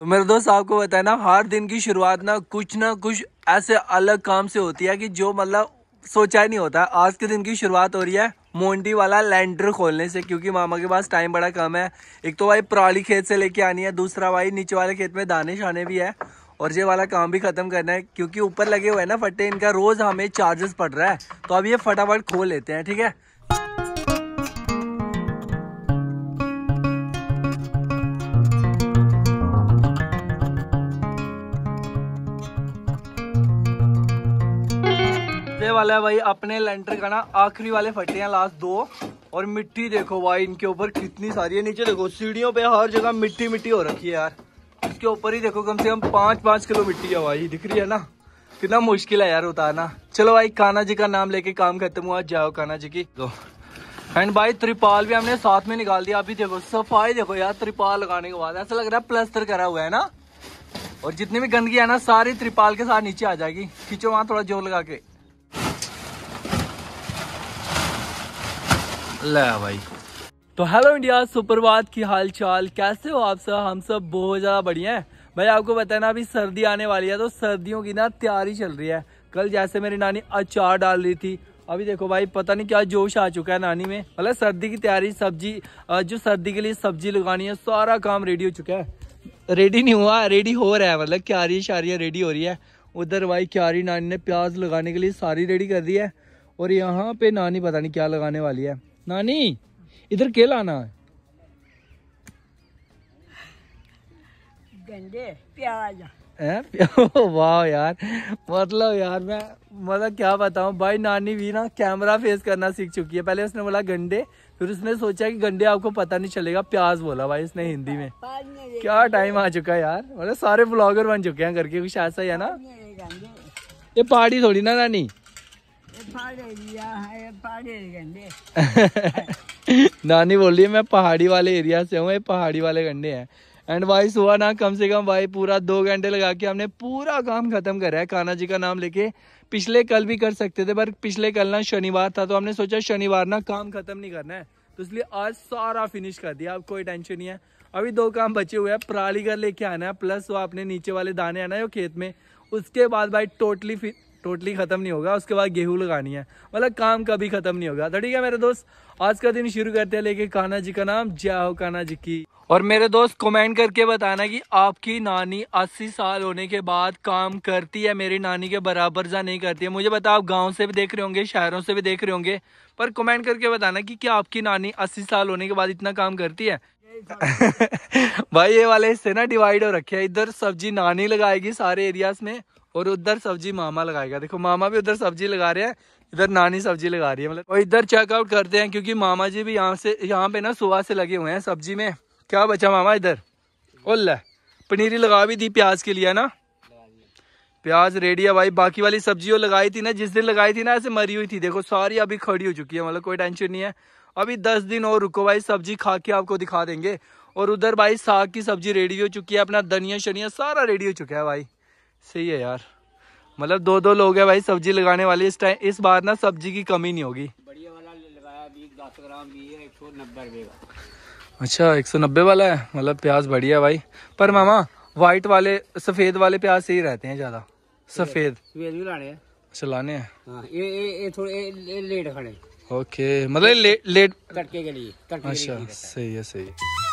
तो मेरे दोस्त आपको ना हर दिन की शुरुआत ना कुछ ना कुछ ऐसे अलग काम से होती है कि जो मतलब सोचा ही नहीं होता आज के दिन की शुरुआत हो रही है मोन्टी वाला लैंडर खोलने से क्योंकि मामा के पास टाइम बड़ा कम है एक तो भाई पराली खेत से लेके आनी है दूसरा भाई नीचे वाले खेत में दाने शाने भी है और ये वाला काम भी ख़त्म करना है क्योंकि ऊपर लगे हुए हैं ना फट्टे इनका रोज़ हमें चार्जेस पड़ रहा है तो अब ये फटाफट खोल लेते हैं ठीक है वाला है भाई अपने लेंटर का ना आखिरी वाले फटे हैं लास्ट दो और मिट्टी देखो भाई इनके ऊपर कितनी सारी है नीचे देखो सीढ़ियों पे हर जगह मिट्टी मिट्टी हो रखी है यार इसके ऊपर ही देखो कम से कम पांच पांच किलो मिट्टी है भाई दिख रही है ना कितना मुश्किल है यार उतारना चलो भाई काना जी का नाम लेके काम खत्म हुआ जाओ काना जी की एंड तो, भाई त्रिपाल भी हमने साथ में निकाल दिया अभी देखो सफाई देखो यार त्रिपाल लगाने के बाद ऐसा लग रहा है प्लस्तर करा हुआ है ना और जितनी भी गंदगी है ना सारी त्रिपाल के साथ नीचे आ जाएगी खींचो वहां थोड़ा जोर लगा के ले भाई तो हेलो इंडिया सुपरवाद की हाल चाल कैसे हो आप सब हम सब बहुत ज़्यादा बढ़िया हैं भाई आपको ना अभी सर्दी आने वाली है तो सर्दियों की ना तैयारी चल रही है कल जैसे मेरी नानी अचार डाल रही थी अभी देखो भाई पता नहीं क्या जोश आ चुका है नानी में मतलब सर्दी की तैयारी सब्जी जो सर्दी के लिए सब्जी लगानी है सारा काम रेडी हो चुका है रेडी नहीं हुआ रेडी हो रहा है मतलब क्यारी शारियाँ रेडी हो रही है उधर भाई क्यारी नानी ने प्याज लगाने के लिए सारी रेडी कर दी है और यहाँ पे नानी पता नहीं क्या लगाने वाली है नानी इधर केला लाना है वाह यार मतलब यार मैं मतलब क्या बताऊं भाई नानी भी ना कैमरा फेस करना सीख चुकी है पहले उसने बोला गंडे फिर उसने सोचा कि गंडे आपको पता नहीं चलेगा प्याज बोला भाई उसने हिंदी में क्या टाइम आ चुका है यार मतलब सारे ब्लॉगर बन चुके हैं करके कुछ ऐसा ही है ना ये पहाड़ी थोड़ी ना नानी नानी बोल रही है मैं पहाड़ी वाले एरिया से हूँ ये पहाड़ी वाले गंडे हैं एंड भाई सुबह ना कम से कम भाई पूरा दो घंटे लगा के हमने पूरा काम खत्म करा है काना जी का नाम लेके पिछले कल भी कर सकते थे पर पिछले कल ना शनिवार था तो हमने सोचा शनिवार ना काम खत्म नहीं करना है तो इसलिए आज सारा फिनिश कर दिया अब कोई टेंशन नहीं है अभी दो काम बचे हुए हैं पराली कर लेके आना है प्लस वो अपने नीचे वाले दाने आना है खेत में उसके बाद भाई टोटली टोटली ख़त्म नहीं होगा उसके बाद गेहूँ लगानी है मतलब काम कभी ख़त्म नहीं होगा तो ठीक है मेरे दोस्त आज का दिन शुरू करते हैं लेके काना जी का नाम जय हो काना जी की और मेरे दोस्त कमेंट करके बताना कि आपकी नानी 80 साल होने के बाद काम करती है मेरी नानी के बराबर जा नहीं करती है मुझे बताओ आप गांव से भी देख रहे होंगे शहरों से भी देख रहे होंगे पर कमेंट करके बताना कि क्या आपकी नानी 80 साल होने के बाद इतना काम करती है भाई ये वाले हिस्से ना डिवाइड हो रखे हैं इधर सब्जी नानी लगाएगी सारे एरियाज में और उधर सब्जी मामा लगाएगा देखो मामा भी उधर सब्जी लगा रहे हैं इधर नानी सब्जी लगा रही है मतलब और इधर चेकआउट करते हैं क्योंकि मामा जी भी यहाँ से यहाँ पे ना सुबह से लगे हुए हैं सब्जी में क्या बचा मामा इधर ओल पनीरी लगा भी दी प्याज के लिए ना प्याज रेडी है भाई बाकी वाली सब्जी वो लगाई थी ना जिस दिन लगाई थी ना ऐसे मरी हुई थी देखो सारी अभी खड़ी हो चुकी है मतलब कोई टेंशन नहीं है अभी दस दिन और रुको भाई सब्जी खा के आपको दिखा देंगे और उधर भाई साग की सब्जी रेडी हो चुकी है अपना धनिया शनिया सारा रेडी हो चुका है भाई सही है यार मतलब दो दो लोग हैं भाई सब्जी लगाने वाले इस टाइम इस बार ना सब्जी की कमी नहीं होगी बढ़िया वाला लगाया बीज ग्राम है अच्छा एक सौ नब्बे वाला है मतलब प्याज बढ़िया भाई पर मामा व्हाइट वाले सफेद वाले प्याज सही रहते हैं ज्यादा सफेद सफेद हैं अच्छा लाने हैं हाँ, ये ये थोड़े लेट खड़े ओके मतलब लेट लेट के लिए अच्छा सही है सही है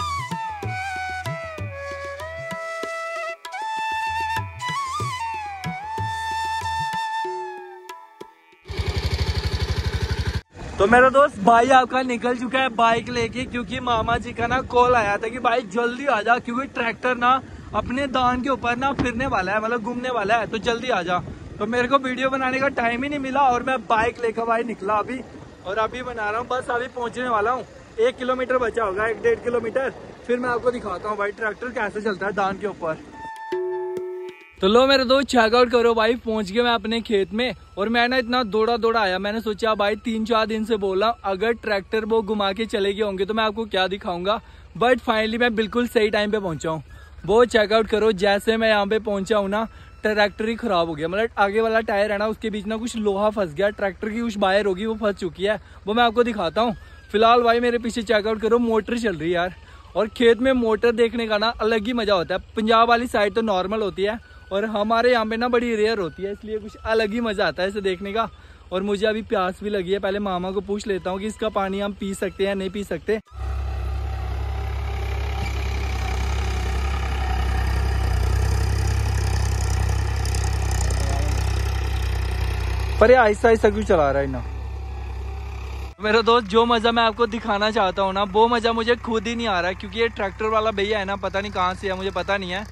तो मेरा दोस्त भाई आपका निकल चुका है बाइक लेके क्योंकि मामा जी का ना कॉल आया था कि भाई जल्दी आ जा क्योंकि ट्रैक्टर ना अपने दान के ऊपर ना फिरने वाला है मतलब घूमने वाला है तो जल्दी आ जा तो मेरे को वीडियो बनाने का टाइम ही नहीं मिला और मैं बाइक लेकर भाई निकला अभी और अभी बना रहा हूँ बस अभी पहुंचने वाला हूँ एक किलोमीटर बचा होगा एक डेढ़ किलोमीटर फिर मैं आपको दिखाता हूँ भाई ट्रैक्टर कैसे चलता है दान के ऊपर तो लो मेरे दोस्त चेकआउट करो भाई पहुंच गया मैं अपने खेत में और मैं ना इतना दौड़ा दौड़ा आया मैंने सोचा भाई तीन चार दिन से बोला अगर ट्रैक्टर वो घुमा के चले गए होंगे तो मैं आपको क्या दिखाऊंगा बट फाइनली मैं बिल्कुल सही टाइम पे पहुंचा हूँ वो चेकआउट करो जैसे मैं यहाँ पे पहुंचा हूँ ना ट्रैक्टर ही खराब हो गया मतलब आगे वाला टायर है ना उसके बीच ना कुछ लोहा फंस गया ट्रैक्टर की कुछ वायर होगी वो फंस चुकी है वो मैं आपको दिखाता हूँ फिलहाल भाई मेरे पीछे चेकआउट करो मोटर चल रही है यार और खेत में मोटर देखने का ना अलग ही मजा होता है पंजाब वाली साइड तो नॉर्मल होती है और हमारे यहाँ पे ना बड़ी रेयर होती है इसलिए कुछ अलग ही मज़ा आता है इसे देखने का और मुझे अभी प्यास भी लगी है पहले मामा को पूछ लेता हूँ कि इसका पानी हम पी सकते हैं या नहीं पी सकते पर ये आहिस्ता आहिस्ता क्यों चला रहा है ना मेरा दोस्त जो मज़ा मैं आपको दिखाना चाहता हूँ ना वो मज़ा मुझे खुद ही नहीं आ रहा है क्योंकि ये ट्रैक्टर वाला भैया है ना पता नहीं कहाँ से है मुझे पता नहीं है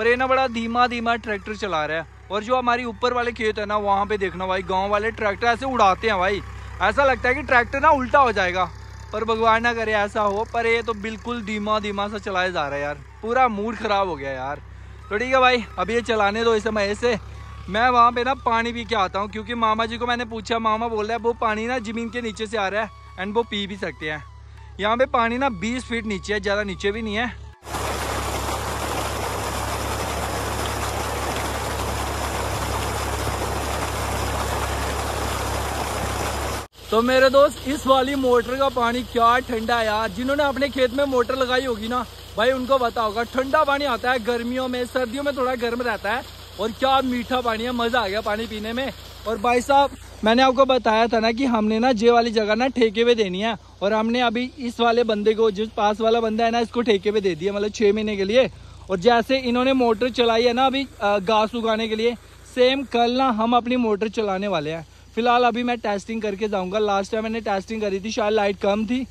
पर ये ना बड़ा धीमा धीमा ट्रैक्टर चला रहा है और जो हमारी ऊपर वाले खेत है ना वहाँ पे देखना भाई गाँव वाले ट्रैक्टर ऐसे उड़ाते हैं भाई ऐसा लगता है कि ट्रैक्टर ना उल्टा हो जाएगा पर भगवान ना करे ऐसा हो पर ये तो बिल्कुल धीमा धीमा सा चलाया जा रहा है यार पूरा मूड खराब हो गया यार तो ठीक है भाई अब ये चलाने दो इसे मैं से मैं वहाँ पे ना पानी पी के आता हूँ क्योंकि मामा जी को मैंने पूछा मामा बोल रहा है वो पानी ना ज़मीन के नीचे से आ रहा है एंड वो पी भी सकते हैं यहाँ पे पानी ना 20 फीट नीचे है ज़्यादा नीचे भी नहीं है तो मेरे दोस्त इस वाली मोटर का पानी क्या ठंडा है यार जिन्होंने अपने खेत में मोटर लगाई होगी ना भाई उनको पता होगा ठंडा पानी आता है गर्मियों में सर्दियों में थोड़ा गर्म रहता है और क्या मीठा पानी है मज़ा आ गया पानी पीने में और भाई साहब मैंने आपको बताया था ना कि हमने ना जे वाली जगह ना ठेके पे देनी है और हमने अभी इस वाले बंदे को जो पास वाला बंदा है ना इसको ठेके पे दे दिया मतलब छह महीने के लिए और जैसे इन्होंने मोटर चलाई है ना अभी घास उगाने के लिए सेम कल ना हम अपनी मोटर चलाने वाले हैं फिलहाल अभी मैं टेस्टिंग करके जाऊँगा लास्ट टाइम मैंने टेस्टिंग करी थी शायद लाइट कम थी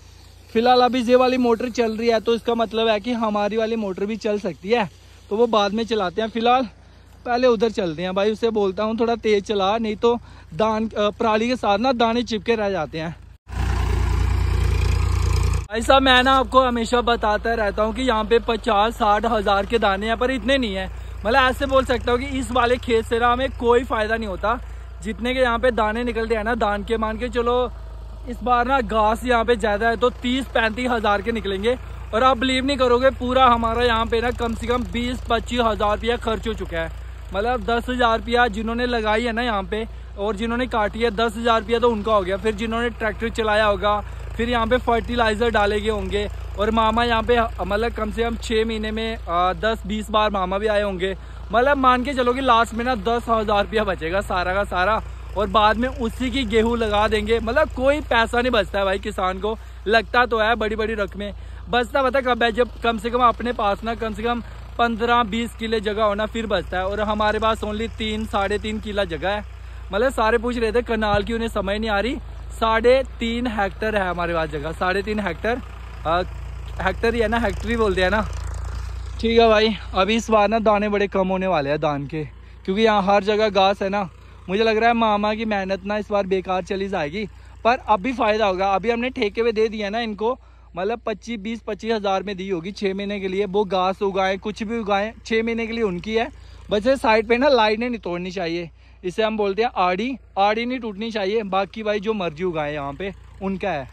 फिलहाल अभी ये वाली मोटर चल रही है तो इसका मतलब है कि हमारी वाली मोटर भी चल सकती है तो वो बाद में चलाते हैं फिलहाल पहले उधर चलते हैं भाई उसे बोलता हूँ थोड़ा तेज़ चला नहीं तो दान पराली के साथ ना दाने चिपके रह जाते हैं ऐसा मैं ना आपको हमेशा बताता रहता हूँ कि यहाँ पे पचास साठ हज़ार के दाने हैं पर इतने नहीं हैं मतलब ऐसे बोल सकता हूँ कि इस वाले खेत से ना हमें कोई फ़ायदा नहीं होता जितने के यहाँ पे दाने निकलते हैं ना दान के मान के चलो इस बार ना घास यहाँ पे ज़्यादा है तो तीस पैंतीस हज़ार के निकलेंगे और आप बिलीव नहीं करोगे पूरा हमारा यहाँ पे ना कम से कम बीस पच्चीस हज़ार रुपया खर्च हो चुका है मतलब दस हज़ार रुपया जिन्होंने लगाई है ना यहाँ पे और जिन्होंने काटी है दस हज़ार रुपया तो उनका हो गया फिर जिन्होंने ट्रैक्टर चलाया होगा फिर यहाँ पे फर्टिलाइज़र डाले गए होंगे और मामा यहाँ पे मतलब कम से कम छः महीने में दस बीस बार मामा भी आए होंगे मतलब मान के चलो कि लास्ट में ना दस हज़ार रुपया बचेगा सारा का सारा और बाद में उसी की गेहूं लगा देंगे मतलब कोई पैसा नहीं बचता है भाई किसान को लगता तो है बड़ी बड़ी रकमें बचता पता कब है जब कम से कम अपने पास ना कम से कम पंद्रह बीस किले जगह होना फिर बचता है और हमारे पास ओनली तीन साढ़े तीन किला जगह है मतलब सारे पूछ रहे थे कनाल की उन्हें समझ नहीं आ रही साढ़े तीन हेक्टर है हमारे पास जगह साढ़े तीन हेक्टर हेक्टर ही है ना हेक्टरी बोलते हैं ना ठीक है भाई अभी इस बार ना दाने बड़े कम होने वाले हैं धान के क्योंकि यहाँ हर जगह घास है ना मुझे लग रहा है मामा की मेहनत ना इस बार बेकार चली जाएगी पर अब भी फ़ायदा होगा अभी हमने ठेके पे दे दिया ना इनको मतलब पच्चीस बीस पच्चीस हज़ार में दी होगी छः महीने के लिए वो घास उगाएं कुछ भी उगाएं छः महीने के लिए उनकी है बस साइड पे ना लाइटें नहीं तोड़नी चाहिए इसे हम बोलते हैं आड़ी आड़ी नहीं टूटनी चाहिए बाकी भाई जो मर्जी उगाएं यहाँ पे उनका है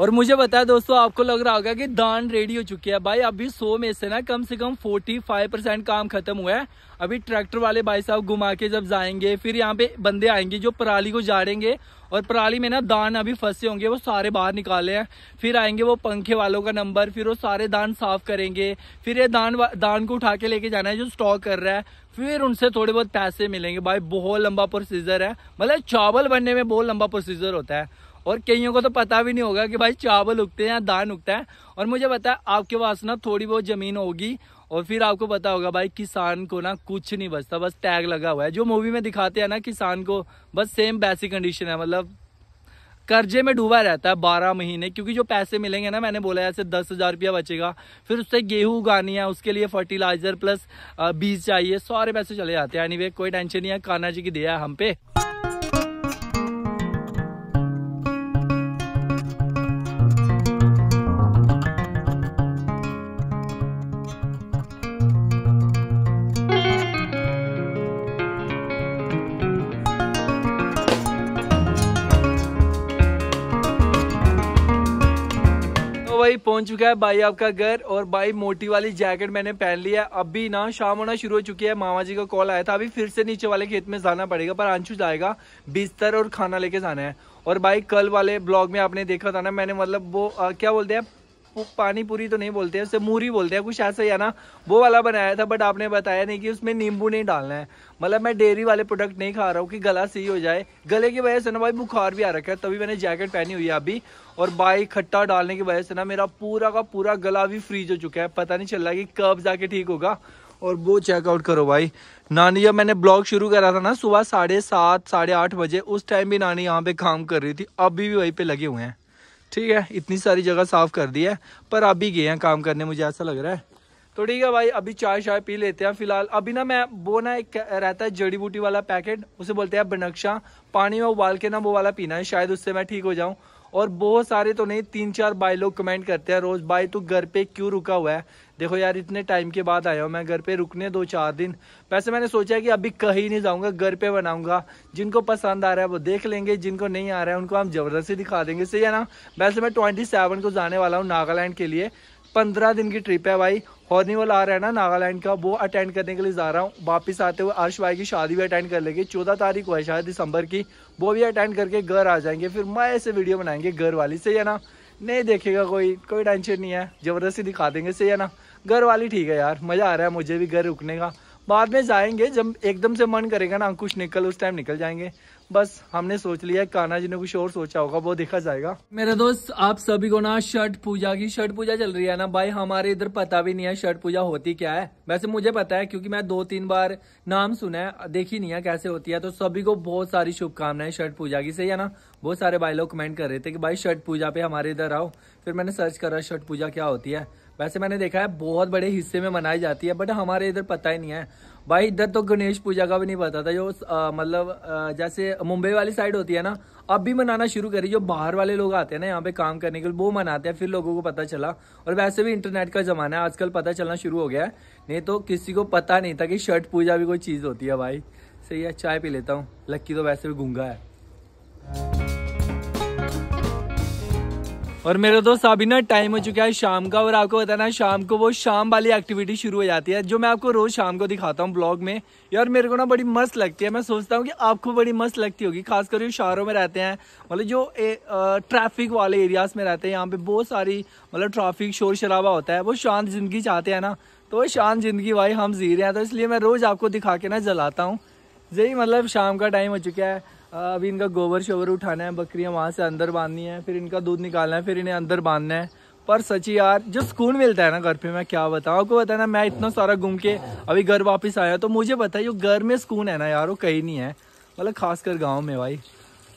और मुझे बताया दोस्तों आपको लग रहा होगा कि दान रेडी हो चुकी है भाई अभी सो में से ना कम से कम 45 परसेंट काम खत्म हुआ है अभी ट्रैक्टर वाले भाई साहब घुमा के जब जाएंगे फिर यहाँ पे बंदे आएंगे जो पराली को जाड़ेंगे और पराली में ना दान अभी फंसे होंगे वो सारे बाहर निकाले हैं फिर आएंगे वो पंखे वालों का नंबर फिर वो सारे दान साफ करेंगे फिर ये दान दान को उठा के लेके जाना है जो स्टॉक कर रहा है फिर उनसे थोड़े बहुत पैसे मिलेंगे भाई बहुत लंबा प्रोसीजर है मतलब चावल बनने में बहुत लंबा प्रोसीजर होता है और कईयों को तो पता भी नहीं होगा कि भाई चावल उगते हैं या धान उगता है और मुझे पता है आपके पास ना थोड़ी बहुत ज़मीन होगी और फिर आपको पता होगा भाई किसान को ना कुछ नहीं बचता बस टैग लगा हुआ है जो मूवी में दिखाते हैं ना किसान को बस सेम बेसिक कंडीशन है मतलब कर्जे में डूबा रहता है बारह महीने क्योंकि जो पैसे मिलेंगे ना मैंने बोला ऐसे दस हज़ार रुपया बचेगा फिर उससे गेहूँ उगानी है उसके लिए फर्टिलाइजर प्लस बीज चाहिए सारे पैसे चले जाते हैं एनी anyway, कोई टेंशन नहीं है कान्हा जी की दिया है हम पे चुका है भाई आपका घर और भाई मोटी वाली जैकेट मैंने पहन ली है अभी ना शाम होना शुरू हो चुकी है मामा जी का कॉल आया था अभी फिर से नीचे वाले खेत में जाना पड़ेगा पर आंशू जाएगा बिस्तर और खाना लेके जाना है और भाई कल वाले ब्लॉग में आपने देखा था ना मैंने मतलब वो आ, क्या बोलते हैं पानी पूरी तो नहीं बोलते हैं उसे मूरी बोलते हैं कुछ ऐसा ही है ना वो वाला बनाया था बट आपने बताया नहीं कि उसमें नींबू नहीं डालना है मतलब मैं डेयरी वाले प्रोडक्ट नहीं खा रहा हूँ कि गला सही हो जाए गले की वजह से ना भाई बुखार भी आ रखा है तभी मैंने जैकेट पहनी हुई है अभी और बाई खट्टा डालने की वजह से ना मेरा पूरा का पूरा गला भी फ्रीज हो चुका है पता नहीं चल रहा कि कब जाके ठीक होगा और वो चेकआउट करो भाई नानी जब मैंने ब्लॉग शुरू करा था ना सुबह साढ़े सात साढ़े आठ बजे उस टाइम भी नानी यहाँ पे काम कर रही थी अभी भी वहीं पे लगे हुए हैं ठीक है इतनी सारी जगह साफ कर दी है पर अभी गए हैं काम करने मुझे ऐसा लग रहा है तो ठीक है भाई अभी चाय शाय पी लेते हैं फिलहाल अभी ना मैं वो ना एक रहता है जड़ी बूटी वाला पैकेट उसे बोलते हैं बनक्शा पानी में उबाल के ना वो वाला पीना है शायद उससे मैं ठीक हो जाऊँ और बहुत सारे तो नहीं तीन चार भाई लोग कमेंट करते हैं रोज़ भाई तू घर पे क्यों रुका हुआ है देखो यार इतने टाइम के बाद आया हूँ मैं घर पे रुकने दो चार दिन वैसे मैंने सोचा कि अभी कहीं नहीं जाऊँगा घर पे बनाऊँगा जिनको पसंद आ रहा है वो देख लेंगे जिनको नहीं आ रहा है उनको हम ज़बरदस्ती दिखा देंगे सही है ना वैसे मैं ट्वेंटी को जाने वाला हूँ नागालैंड के लिए पंद्रह दिन की ट्रिप है भाई हॉर्निवल आ रहा है ना नागालैंड का वो अटेंड करने के लिए जा रहा हूँ वापस आते हुए अर्श भाई की शादी भी अटेंड कर लेंगे चौदह तारीख को है शायद दिसंबर की वो भी अटेंड करके घर आ जाएंगे फिर मैं ऐसे वीडियो बनाएंगे घर वाली सही है ना नहीं देखेगा कोई कोई टेंशन नहीं है ज़बरदस्ती दिखा देंगे सही है ना घर वाली ठीक है यार मज़ा आ रहा है मुझे भी घर रुकने का बाद में जाएंगे जब एकदम से मन करेगा ना अंकुश निकल उस टाइम निकल जाएंगे बस हमने सोच लिया काना जी ने कुछ और सोचा होगा वो देखा जाएगा मेरे दोस्त आप सभी को ना शर्ट पूजा की शर्ट पूजा चल रही है ना भाई हमारे इधर पता भी नहीं है शर्ट पूजा होती क्या है वैसे मुझे पता है क्योंकि मैं दो तीन बार नाम सुना है देखी नहीं है कैसे होती है तो सभी को बहुत सारी शुभकामनाएं छठ पूजा की सही है ना बहुत सारे भाई लोग कमेंट कर रहे थे कि भाई छठ पूजा पे हमारे इधर आओ फिर मैंने सर्च करा छठ पूजा क्या होती है वैसे मैंने देखा है बहुत बड़े हिस्से में मनाई जाती है बट हमारे इधर पता ही नहीं है भाई इधर तो गणेश पूजा का भी नहीं पता था जो मतलब जैसे मुंबई वाली साइड होती है ना अब भी मनाना शुरू करी जो बाहर वाले लोग आते हैं ना यहाँ पे काम करने के लिए वो मनाते हैं फिर लोगों को पता चला और वैसे भी इंटरनेट का ज़माना है आजकल पता चलना शुरू हो गया है नहीं तो किसी को पता नहीं था कि शर्ट पूजा भी कोई चीज़ होती है भाई सही है चाय पी लेता हूँ लक्की तो वैसे भी गूंगा है और मेरे दोस्त अभी ना टाइम हो चुका है शाम का और आपको बताना है शाम को वो शाम वाली एक्टिविटी शुरू हो जाती है जो मैं आपको रोज शाम को दिखाता हूँ ब्लॉग में यार मेरे को ना बड़ी मस्त लगती है मैं सोचता हूँ कि आपको बड़ी मस्त लगती होगी खासकर जो शहरों में रहते हैं मतलब जो ट्रैफिक वाले एरियाज में रहते हैं यहाँ पे बहुत सारी मतलब ट्रैफिक शोर शराबा होता है वो शांत जिंदगी चाहते हैं ना तो वो शांत जिंदगी भाई हम जी रहे हैं तो इसलिए मैं रोज आपको दिखा के ना जलाता हूँ यही मतलब शाम का टाइम हो चुका है अभी इनका गोबर शोबर उठाना है बकरियां वहाँ से अंदर बांधनी है फिर इनका दूध निकालना है फिर इन्हें अंदर बांधना है पर सची यार जो सुकून मिलता है ना घर पे मैं क्या बताऊँ आपको पता ना मैं इतना सारा घूम के अभी घर वापस आया तो मुझे पता है जो घर में सुकून है ना यार वो कहीं नहीं है मतलब खासकर गाँव में भाई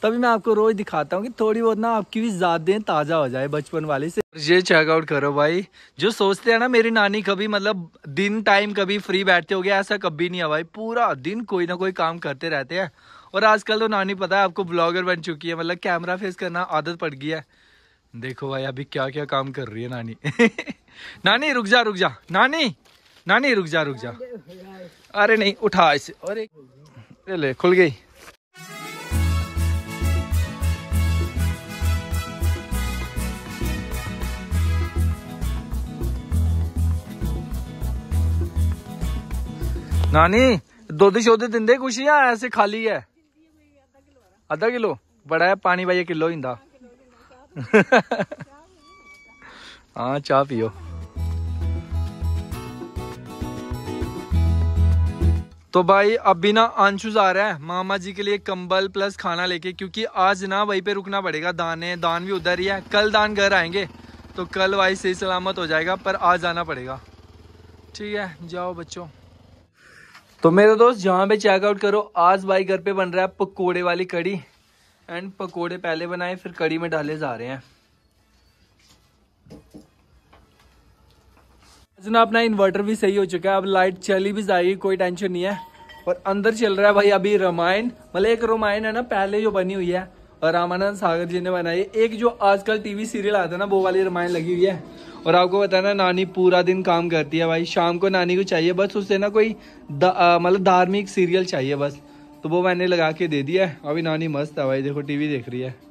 तभी मैं आपको रोज दिखाता हूँ कि थोड़ी बहुत ना आपकी भी यादें ताज़ा हो जाए बचपन वाली से ये चेकआउट करो भाई जो सोचते हैं ना मेरी नानी कभी मतलब दिन टाइम कभी फ्री बैठते हो गया ऐसा कभी नहीं है भाई पूरा दिन कोई ना कोई काम करते रहते हैं और आजकल तो नानी पता है आपको ब्लॉगर बन चुकी है मतलब कैमरा फेस करना आदत पड़ गई है देखो भाई अभी क्या क्या काम कर रही है नानी नानी रुक जा रुक जा नानी नानी रुक जा रुक जा अरे नहीं उठा इसे अरे ले खुल गई नानी दुद्ध शुद्ध दिंदे कुछ या ऐसे खाली है अद्धा किलो बड़ा है पानी पाइए किलो ही हाँ चाह पियो तो भाई अभी ना अंशुज जा रहा है मामा जी के लिए कंबल प्लस खाना लेके क्योंकि आज ना वहीं पे रुकना पड़ेगा दाने दान भी उधर ही है कल दान घर आएंगे तो कल भाई सही सलामत हो जाएगा पर आज आना पड़ेगा ठीक है जाओ बच्चों तो मेरे दोस्त जहाँ पे चेकआउट करो आज भाई घर पे बन रहा है पकोड़े वाली कड़ी एंड पकोड़े पहले बनाए फिर कड़ी में डाले जा रहे हैं आज ना अपना इन्वर्टर भी सही हो चुका है अब लाइट चली भी जाएगी कोई टेंशन नहीं है और अंदर चल रहा है भाई अभी रामायण मतलब एक रामायण है ना पहले जो बनी हुई है और रामानंद सागर जी ने बनाई एक जो आजकल टीवी सीरियल आता है ना वो वाली रामायण लगी हुई है और आपको बताना नानी पूरा दिन काम करती है भाई शाम को नानी को चाहिए बस उससे ना कोई मतलब धार्मिक सीरियल चाहिए बस तो वो मैंने लगा के दे दिया है अभी नानी मस्त है भाई देखो टीवी देख रही है